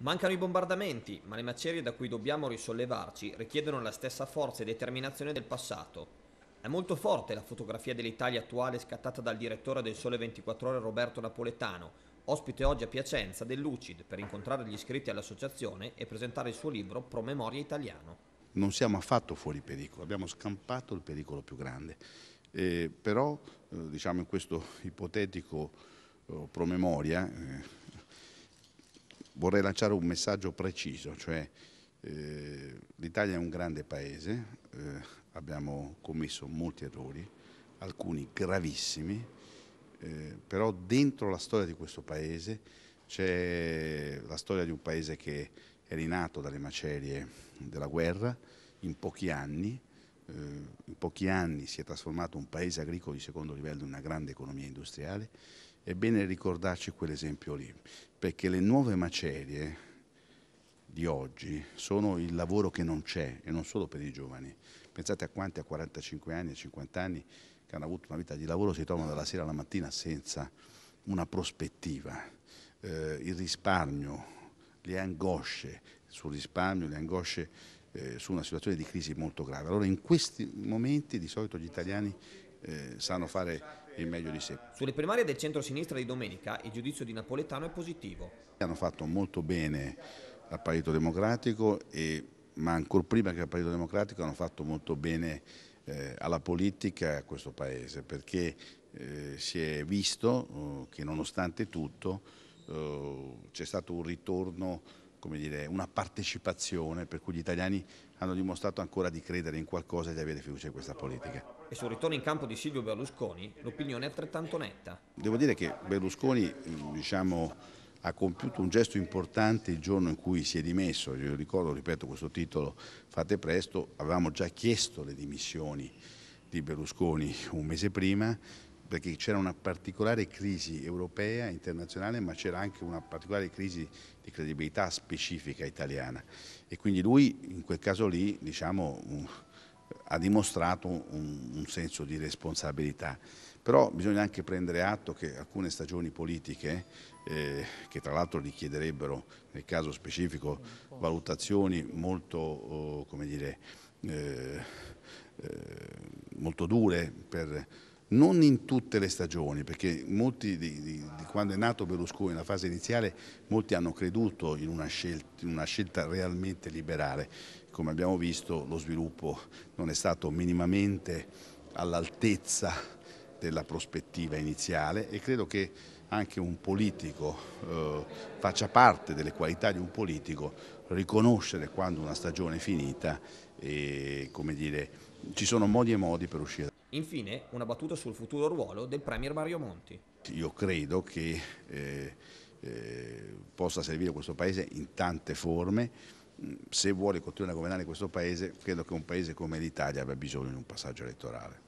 Mancano i bombardamenti, ma le macerie da cui dobbiamo risollevarci richiedono la stessa forza e determinazione del passato. È molto forte la fotografia dell'Italia attuale scattata dal direttore del Sole 24 Ore Roberto Napoletano, ospite oggi a Piacenza del Lucid per incontrare gli iscritti all'associazione e presentare il suo libro Promemoria Italiano. Non siamo affatto fuori pericolo, abbiamo scampato il pericolo più grande, eh, però eh, diciamo in questo ipotetico oh, eh, promemoria vorrei lanciare un messaggio preciso, cioè eh, l'Italia è un grande paese, eh, abbiamo commesso molti errori, alcuni gravissimi, eh, però dentro la storia di questo paese c'è la storia di un paese che è rinato dalle macerie della guerra in pochi anni, eh, in pochi anni si è trasformato un paese agricolo di secondo livello in una grande economia industriale, è bene ricordarci quell'esempio lì, perché le nuove macerie di oggi sono il lavoro che non c'è e non solo per i giovani. Pensate a quanti a 45 anni, a 50 anni che hanno avuto una vita di lavoro si trovano dalla sera alla mattina senza una prospettiva. Eh, il risparmio, le angosce sul risparmio, le angosce eh, su una situazione di crisi molto grave. Allora in questi momenti di solito gli italiani eh, sanno fare il meglio di sé. Sulle primarie del centro-sinistra di domenica il giudizio di Napoletano è positivo. Hanno fatto molto bene al Partito Democratico, e, ma ancora prima che al Partito Democratico hanno fatto molto bene eh, alla politica e a questo Paese, perché eh, si è visto oh, che nonostante tutto oh, c'è stato un ritorno dire, una partecipazione per cui gli italiani hanno dimostrato ancora di credere in qualcosa e di avere fiducia in questa politica. E sul ritorno in campo di Silvio Berlusconi l'opinione è altrettanto netta. Devo dire che Berlusconi diciamo, ha compiuto un gesto importante il giorno in cui si è dimesso, io ricordo, ripeto questo titolo, fate presto, avevamo già chiesto le dimissioni di Berlusconi un mese prima, perché c'era una particolare crisi europea, internazionale, ma c'era anche una particolare crisi di credibilità specifica italiana. E quindi lui in quel caso lì diciamo, ha dimostrato un, un senso di responsabilità. Però bisogna anche prendere atto che alcune stagioni politiche, eh, che tra l'altro richiederebbero nel caso specifico valutazioni molto, oh, come dire, eh, eh, molto dure per non in tutte le stagioni, perché molti di, di, di quando è nato Berlusconi, nella fase iniziale, molti hanno creduto in una, scelta, in una scelta realmente liberale. Come abbiamo visto lo sviluppo non è stato minimamente all'altezza della prospettiva iniziale e credo che anche un politico eh, faccia parte delle qualità di un politico riconoscere quando una stagione è finita e come dire ci sono modi e modi per uscire. Infine, una battuta sul futuro ruolo del Premier Mario Monti. Io credo che eh, eh, possa servire questo Paese in tante forme. Mm, se vuole continuare a governare questo Paese, credo che un Paese come l'Italia abbia bisogno di un passaggio elettorale.